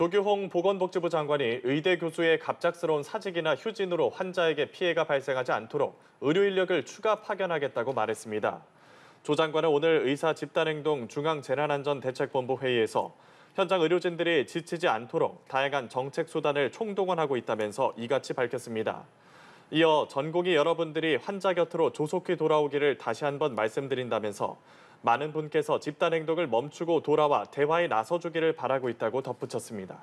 조규홍 보건복지부 장관이 의대 교수의 갑작스러운 사직이나 휴진으로 환자에게 피해가 발생하지 않도록 의료 인력을 추가 파견하겠다고 말했습니다. 조 장관은 오늘 의사 집단행동 중앙재난안전대책본부 회의에서 현장 의료진들이 지치지 않도록 다양한 정책 수단을 총동원하고 있다면서 이같이 밝혔습니다. 이어 전국이 여러분들이 환자 곁으로 조속히 돌아오기를 다시 한번 말씀드린다면서 많은 분께서 집단 행동을 멈추고 돌아와 대화에 나서주기를 바라고 있다고 덧붙였습니다.